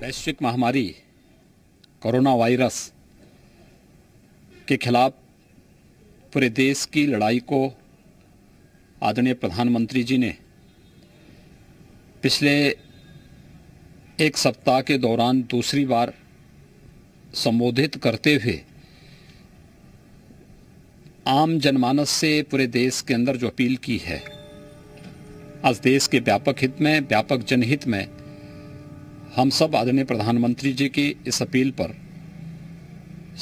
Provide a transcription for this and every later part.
वैश्विक महामारी corona virus के खिलाफ पूरे देश की लड़ाई को आदरणीय प्रधानमंत्री जी ने पिछले एक सप्ताह के दौरान दूसरी बार संबोधित करते हुए आम जनमानस से पूरे देश के अंदर जो अपील की है आज देश के व्यापक हित में व्यापक जनहित में हम सब आदरणीय प्रधानमंत्री जी की इस अपील पर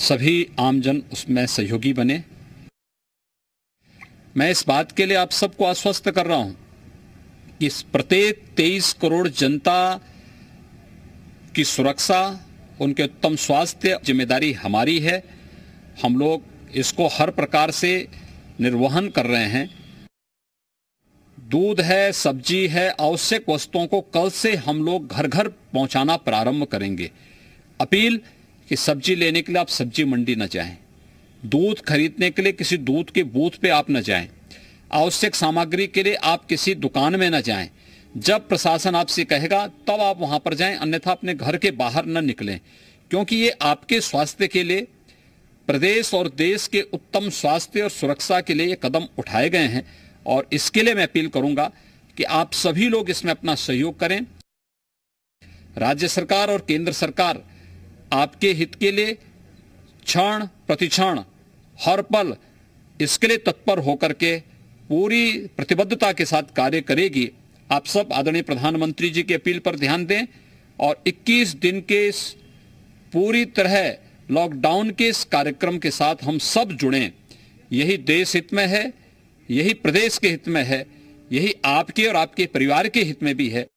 सभी आमजन उसमें सहयोगी बने मैं इस बात के लिए आप सबको आश्वस्त कर रहा हूं कि प्रत्येक 23 करोड़ जनता की सुरक्षा उनके उत्तम स्वास्थ्य जिम्मेदारी हमारी है हम लोग इसको हर प्रकार से निर्वहन कर रहे हैं दूध है सब्जी है आवश्यक वस्तुओं को कल से हम लोग घर घर पहुंचाना प्रारंभ करेंगे अपील कि सब्जी लेने के लिए आप सब्जी मंडी न जाएं दूध खरीदने के लिए किसी दूध के बूथ पे आप न जाएं आवश्यक सामग्री के लिए आप किसी दुकान में न जाएं जब प्रशासन आपसे कहेगा तब आप वहां पर जाएं अन्यथा अपने घर के बाहर न निकलें क्योंकि ये आपके स्वास्थ्य के लिए प्रदेश और देश के उत्तम स्वास्थ्य और सुरक्षा के लिए ये कदम उठाए गए हैं और इसके लिए मैं अपील करूंगा कि आप सभी लोग इसमें अपना सहयोग करें राज्य सरकार और केंद्र सरकार आपके हित के लिए क्षण प्रतिक्षण हर पल इसके लिए तत्पर होकर के पूरी प्रतिबद्धता के साथ कार्य करेगी आप सब आदरणीय प्रधानमंत्री जी की अपील पर ध्यान दें और 21 दिन के इस पूरी तरह लॉकडाउन के इस कार्यक्रम के साथ हम सब जुड़ें यही देश हित में है यही प्रदेश के हित में है यही आपके और आपके परिवार के हित में भी है